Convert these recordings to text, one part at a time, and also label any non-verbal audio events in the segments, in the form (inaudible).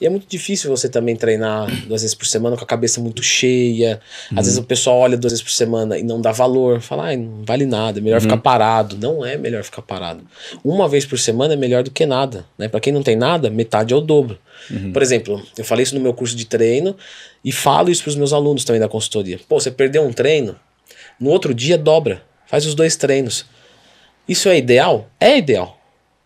E é muito difícil você também treinar duas vezes por semana com a cabeça muito cheia. Às uhum. vezes o pessoal olha duas vezes por semana e não dá valor, fala, ah, não vale nada, é melhor uhum. ficar parado. Não é melhor ficar parado. Uma vez por semana é melhor do que nada. Né? Para quem não tem nada, metade é o dobro. Uhum. Por exemplo, eu falei isso no meu curso de treino e falo isso para os meus alunos também da consultoria. Pô, você perdeu um treino, no outro dia dobra, faz os dois treinos. Isso é ideal? É ideal.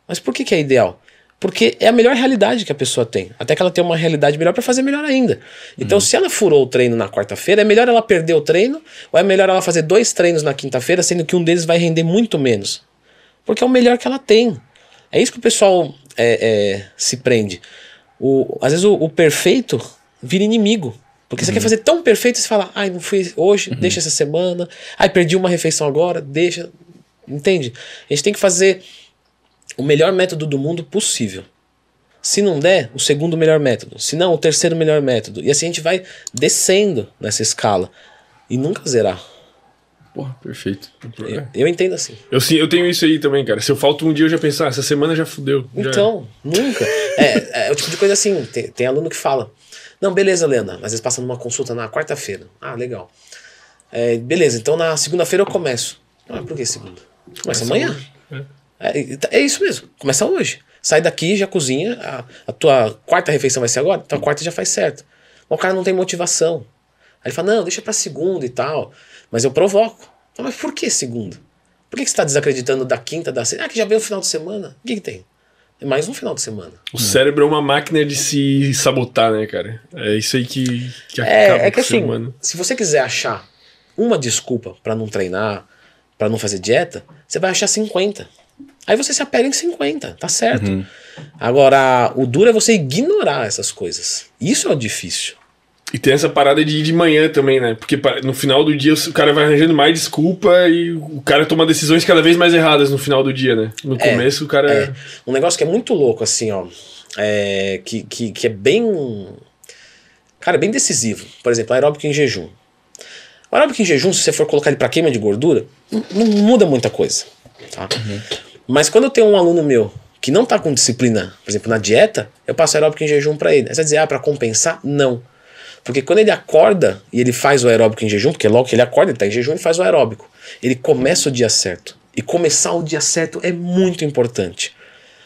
Mas por que, que é ideal? Porque é a melhor realidade que a pessoa tem. Até que ela tenha uma realidade melhor para fazer melhor ainda. Então, uhum. se ela furou o treino na quarta-feira, é melhor ela perder o treino ou é melhor ela fazer dois treinos na quinta-feira, sendo que um deles vai render muito menos? Porque é o melhor que ela tem. É isso que o pessoal é, é, se prende. O, às vezes o, o perfeito vira inimigo. Porque uhum. você quer uhum. fazer tão perfeito e você fala, ai, não fui hoje, uhum. deixa essa semana, ai, perdi uma refeição agora, deixa. Entende? A gente tem que fazer o melhor método do mundo possível. Se não der, o segundo melhor método. Se não, o terceiro melhor método. E assim a gente vai descendo nessa escala. E nunca zerar. Porra, perfeito. Eu, eu entendo assim. Eu, sim, eu tenho isso aí também, cara. Se eu falto um dia, eu já pensar, ah, essa semana já fudeu. Já... Então, nunca. É, é, é, o tipo de coisa assim. Tem, tem aluno que fala: Não, beleza, Lena. Às vezes passa numa consulta na quarta-feira. Ah, legal. É, beleza, então na segunda-feira eu começo. Ah, por que segunda? Começa, Começa é, amanhã. É. É, é, isso mesmo, começa hoje. Sai daqui, já cozinha, a, a tua quarta refeição vai ser agora, tua então quarta já faz certo. o cara não tem motivação. Aí ele fala, não, deixa pra segunda e tal. Mas eu provoco. Então, mas por que segunda? Por que, que você tá desacreditando da quinta, da sexta? Ah, que já veio o final de semana. O que, que tem? É mais um final de semana. O hum. cérebro é uma máquina de se sabotar, né, cara? É isso aí que, que é, acaba é que, assim, humano. Se você quiser achar uma desculpa para não treinar, para não fazer dieta, você vai achar 50. Aí você se apega em 50, tá certo. Uhum. Agora, o duro é você ignorar essas coisas. Isso é o difícil. E tem essa parada de ir de manhã também, né? Porque no final do dia o cara vai arranjando mais desculpa e o cara toma decisões cada vez mais erradas no final do dia, né? No é, começo o cara. É. Um negócio que é muito louco, assim, ó. É, que, que, que é bem. Cara, é bem decisivo. Por exemplo, aeróbico em jejum. O aeróbico em jejum, se você for colocar ele para queima de gordura, não, não muda muita coisa. Tá? Uhum. Mas quando eu tenho um aluno meu que não está com disciplina, por exemplo, na dieta, eu passo aeróbico em jejum para ele. Aí você vai dizer, ah, para compensar? Não. Porque quando ele acorda e ele faz o aeróbico em jejum, porque logo que ele acorda, ele está em jejum, ele faz o aeróbico. Ele começa o dia certo. E começar o dia certo é muito importante.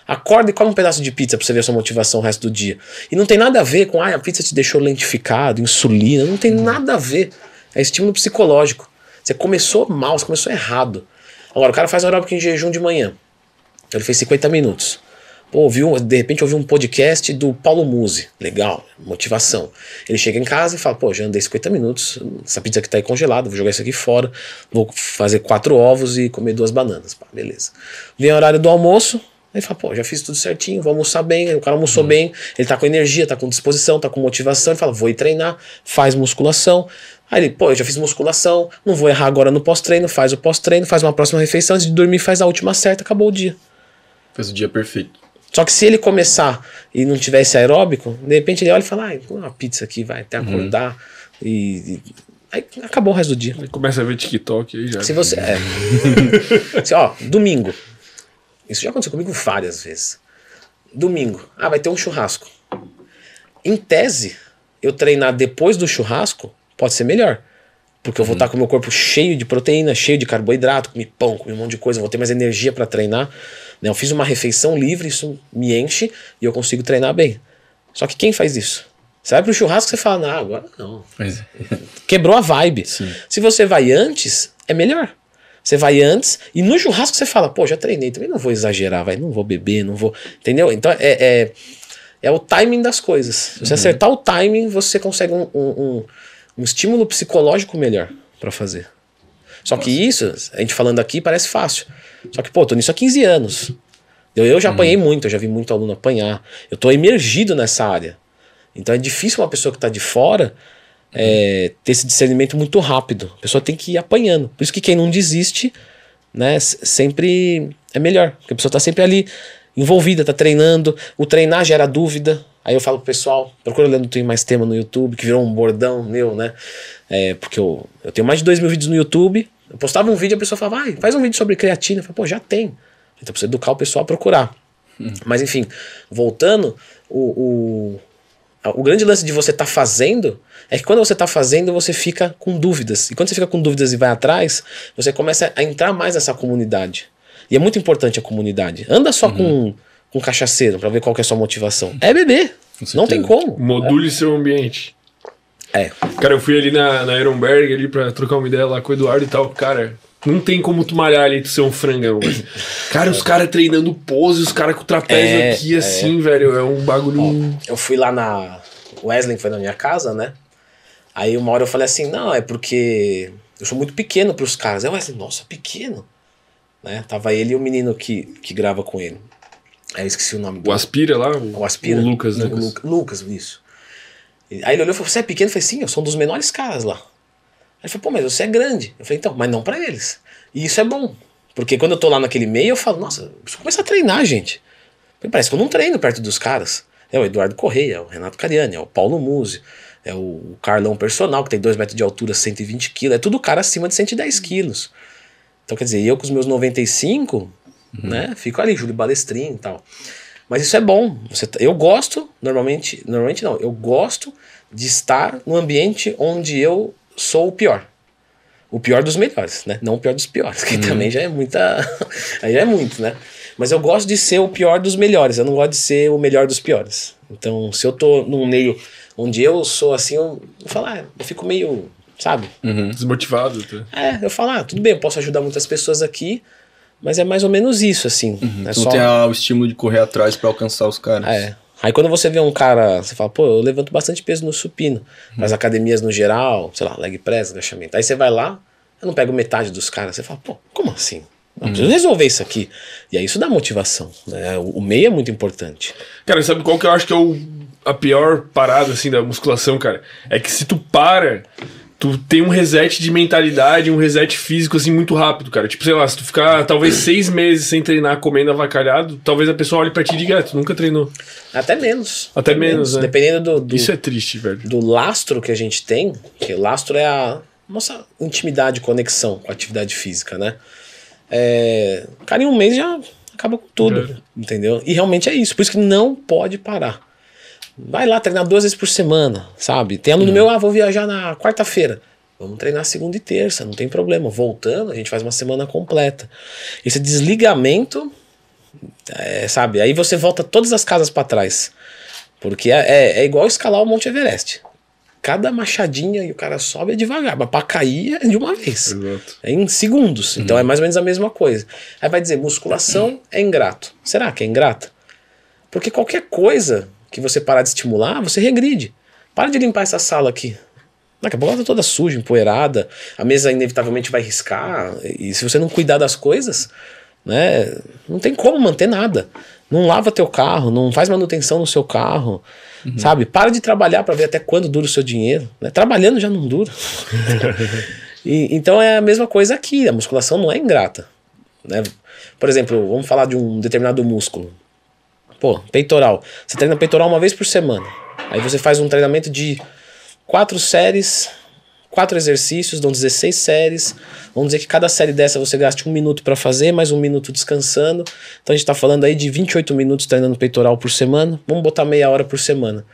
Acorda e come um pedaço de pizza para você ver a sua motivação o resto do dia. E não tem nada a ver com, ah, a pizza te deixou lentificado, insulina. Não tem nada a ver. É estímulo psicológico. Você começou mal, você começou errado. Agora, o cara faz aeróbico em jejum de manhã. Então ele fez 50 minutos. Pô, ouviu, de repente ouvi um podcast do Paulo Muse. Legal, motivação. Ele chega em casa e fala: pô, já andei 50 minutos, essa pizza aqui tá aí congelada, vou jogar isso aqui fora, vou fazer quatro ovos e comer duas bananas. Pá, beleza. Vem o horário do almoço, ele fala, pô, já fiz tudo certinho, vou almoçar bem. O cara almoçou uhum. bem, ele tá com energia, tá com disposição, tá com motivação. Ele fala, vou ir treinar, faz musculação. Aí ele, pô, eu já fiz musculação, não vou errar agora no pós-treino, faz o pós-treino, faz uma próxima refeição, antes de dormir faz a última certa, acabou o dia. Fez o dia perfeito. Só que se ele começar e não tiver esse aeróbico, de repente ele olha e fala, ah, uma pizza aqui, vai, até uhum. acordar. Uhum. E, e, Aí acabou o resto do dia. começa a ver TikTok aí já. Se você. É, (laughs) se, ó, domingo. Isso já aconteceu comigo várias vezes. Domingo. Ah, vai ter um churrasco. Em tese, eu treinar depois do churrasco pode ser melhor. Porque eu vou uhum. estar com o meu corpo cheio de proteína, cheio de carboidrato, comi pão, comi um monte de coisa, vou ter mais energia para treinar. Né? Eu fiz uma refeição livre, isso me enche e eu consigo treinar bem. Só que quem faz isso? Você vai pro churrasco e você fala, não, agora não. Pois é. (laughs) Quebrou a vibe. Sim. Se você vai antes, é melhor. Você vai antes e no churrasco você fala, pô, já treinei, também não vou exagerar, vai, não vou beber, não vou. Entendeu? Então é, é, é o timing das coisas. Se você uhum. acertar o timing, você consegue um, um, um, um estímulo psicológico melhor para fazer. Só que isso, a gente falando aqui, parece fácil. Só que, pô, tô nisso há 15 anos. Eu, eu já uhum. apanhei muito, eu já vi muito aluno apanhar. Eu tô emergido nessa área. Então é difícil uma pessoa que tá de fora é, ter esse discernimento muito rápido. A pessoa tem que ir apanhando. Por isso que quem não desiste, né, sempre é melhor. Porque a pessoa tá sempre ali envolvida, tá treinando. O treinar gera dúvida. Aí eu falo pro pessoal, procura olhando tem mais tema no YouTube, que virou um bordão meu, né? É, porque eu, eu tenho mais de 2 mil vídeos no YouTube, eu postava um vídeo a pessoa falava, vai, faz um vídeo sobre creatina. Eu falava, pô, já tem. Então precisa educar o pessoal a procurar. Hum. Mas enfim, voltando, o, o, o, grande lance de você estar tá fazendo é que quando você está fazendo, você fica com dúvidas. E quando você fica com dúvidas e vai atrás, você começa a entrar mais nessa comunidade. E é muito importante a comunidade. Anda só uhum. com, com cachaceiro para ver qual é a sua motivação. É beber. Não tem como. Module é. seu ambiente. É. Cara, eu fui ali na, na Ironberg ali pra trocar uma ideia lá com o Eduardo e tal. Cara, não tem como tu malhar ali tu ser um frangão, (coughs) Cara, os caras treinando pose, os caras com o trapézio é, aqui, é. assim, velho. É um bagulho. Ó, eu fui lá na. Wesley foi na minha casa, né? Aí uma hora eu falei assim, não, é porque eu sou muito pequeno pros caras. Aí o Wesley, assim, nossa, pequeno. Né? Tava ele e o menino que, que grava com ele. Aí eu esqueci o nome o do. O Aspira lá? O, o Aspira. O Lucas, né? O Lucas, isso. Aí ele olhou e falou: Você é pequeno? Eu falei: Sim, eu sou um dos menores caras lá. Aí ele falou: Pô, mas você é grande. Eu falei: Então, mas não para eles. E isso é bom. Porque quando eu tô lá naquele meio, eu falo: Nossa, preciso começar a treinar, gente. Me parece que eu não treino perto dos caras. É o Eduardo Correia, é o Renato Cariani, é o Paulo Musi, é o Carlão Personal, que tem 2 metros de altura, 120 quilos. É tudo cara acima de 110 quilos. Então, quer dizer, eu com os meus 95, uhum. né? Fico ali, Júlio Balestrinho e tal. Mas isso é bom. Você, tá, eu gosto, normalmente, normalmente não, eu gosto de estar no ambiente onde eu sou o pior. O pior dos melhores, né? Não o pior dos piores, que hum. também já é muita. (laughs) aí já é muito, né? Mas eu gosto de ser o pior dos melhores, eu não gosto de ser o melhor dos piores. Então, se eu tô num meio onde eu sou assim, eu, eu falo, ah, eu fico meio, sabe? Uhum. Desmotivado. Tá? É, eu falo, ah, tudo bem, eu posso ajudar muitas pessoas aqui, mas é mais ou menos isso, assim. Uhum. É tu só... tem o estímulo de correr atrás para alcançar os caras. É. Aí quando você vê um cara, você fala, pô, eu levanto bastante peso no supino. Uhum. academias no geral, sei lá, leg press, agachamento. Aí você vai lá, eu não pego metade dos caras. Você fala, pô, como assim? Eu preciso uhum. resolver isso aqui. E aí isso dá motivação. Né? O, o meio é muito importante. Cara, sabe qual que eu acho que é o, a pior parada, assim, da musculação, cara? É que se tu para tu tem um reset de mentalidade, um reset físico, assim, muito rápido, cara. Tipo, sei lá, se tu ficar talvez seis meses sem treinar, comendo avacalhado, talvez a pessoa olhe pra ti e diga, tu nunca treinou. Até menos. Até, até menos, menos, né? Dependendo do, do, Isso é triste, velho. Do lastro que a gente tem, que lastro é a nossa intimidade, conexão com a atividade física, né? É, cara, em um mês já acaba com tudo, é. entendeu? E realmente é isso. Por isso que não pode parar. Vai lá treinar duas vezes por semana, sabe? Tem aluno hum. meu, ah, vou viajar na quarta-feira. Vamos treinar segunda e terça, não tem problema. Voltando, a gente faz uma semana completa. Esse desligamento, é, sabe? Aí você volta todas as casas para trás. Porque é, é, é, igual escalar o Monte Everest. Cada machadinha e o cara sobe é devagar, mas pra cair é de uma vez. Exato. É em segundos. Então uhum. Então é mais ou menos a mesma coisa. Aí vai dizer, musculação é ingrato. Será que é ingrata? Porque qualquer coisa que você parar de estimular, você regride. Para de limpar essa sala aqui. Daqui a pouco ela tá toda suja, empoeirada, a mesa inevitavelmente vai riscar, e se você não cuidar das coisas, né, não tem como manter nada. Não lava teu carro, não faz manutenção no seu carro, uhum. sabe? Para de trabalhar para ver até quando dura o seu dinheiro. Né? Trabalhando já não dura. (laughs) e, então é a mesma coisa aqui, a musculação não é ingrata. Né? Por exemplo, vamos falar de um determinado músculo. Pô, peitoral. Você treina peitoral uma vez por semana. Aí você faz um treinamento de quatro séries, quatro exercícios, dão 16 séries. Vamos dizer que cada série dessa você gaste um minuto para fazer, mais um minuto descansando. Então a gente tá falando aí de 28 minutos treinando peitoral por semana. Vamos botar meia hora por semana.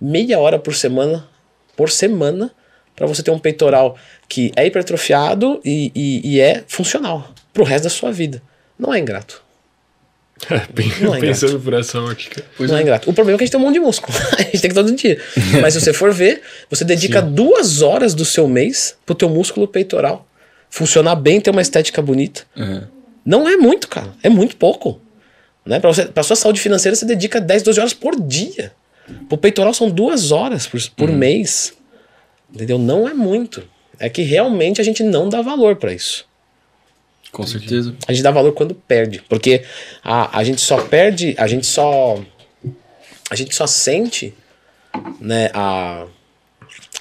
Meia hora por semana, por semana, para você ter um peitoral que é hipertrofiado e, e, e é funcional pro resto da sua vida. Não é ingrato. (laughs) É, pensando por essa ótica. Pois não é. ingrato. O problema é que a gente tem um monte de músculo. (laughs) a gente tem que todo dia. (laughs) Mas se você for ver, você dedica Sim. duas horas do seu mês pro teu músculo peitoral funcionar bem, ter uma estética bonita. Uhum. Não é muito, cara. É muito pouco. Né? Pra, você, pra sua saúde financeira, você dedica 10, 12 horas por dia. Pro peitoral são duas horas por, por uhum. mês. Entendeu? Não é muito. É que realmente a gente não dá valor para isso. Com Entendi. certeza. A gente dá valor quando perde, porque a, a gente só perde, a gente só a gente só sente, né, a,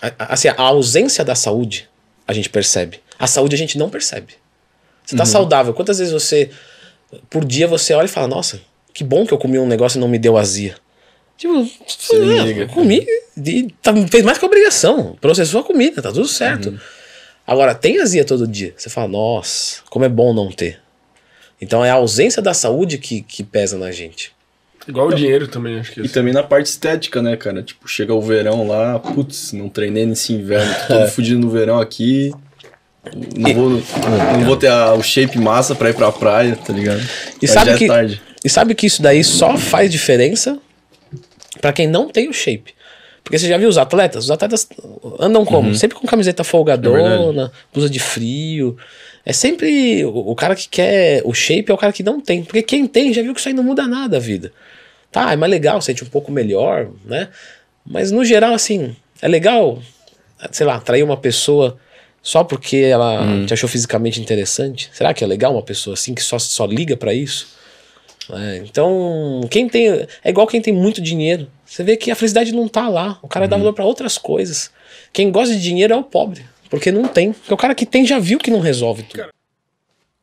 a assim, a ausência da saúde, a gente percebe. A saúde a gente não percebe. Você tá uhum. saudável, quantas vezes você por dia você olha e fala: "Nossa, que bom que eu comi um negócio e não me deu azia". Tipo, é, liga. Ah, comi, e tá, fez mais que obrigação. Processou a comida, tá tudo certo. Uhum. Agora, tem azia todo dia. Você fala, nossa, como é bom não ter. Então é a ausência da saúde que, que pesa na gente. Igual então, o dinheiro também, acho que. É e assim. também na parte estética, né, cara? Tipo, chega o verão lá, putz, não treinei nesse inverno, tô todo (laughs) é. fudido no verão aqui. Não vou, não (laughs) é. vou ter a, o shape massa pra ir pra praia, tá ligado? E Mas sabe, é que, é e sabe que isso daí só faz diferença para quem não tem o shape. Porque você já viu os atletas? Os atletas andam como? Uhum. Sempre com camiseta folgadona, é blusa de frio. É sempre o, o, cara que quer o shape é o cara que não tem. Porque quem tem já viu que isso aí não muda nada a vida. Tá, é mais legal, sente um pouco melhor, né? Mas no geral, assim, é legal, sei lá, atrair uma pessoa só porque ela uhum. te achou fisicamente interessante. Será que é legal uma pessoa assim que só, só liga para isso? É, então, quem tem. É igual quem tem muito dinheiro. Você vê que a felicidade não tá lá. O cara uhum. dá valor para outras coisas. Quem gosta de dinheiro é o pobre, porque não tem. Porque o cara que tem já viu que não resolve tudo.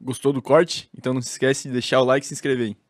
Gostou do corte? Então não se esquece de deixar o like e se inscrever. Hein?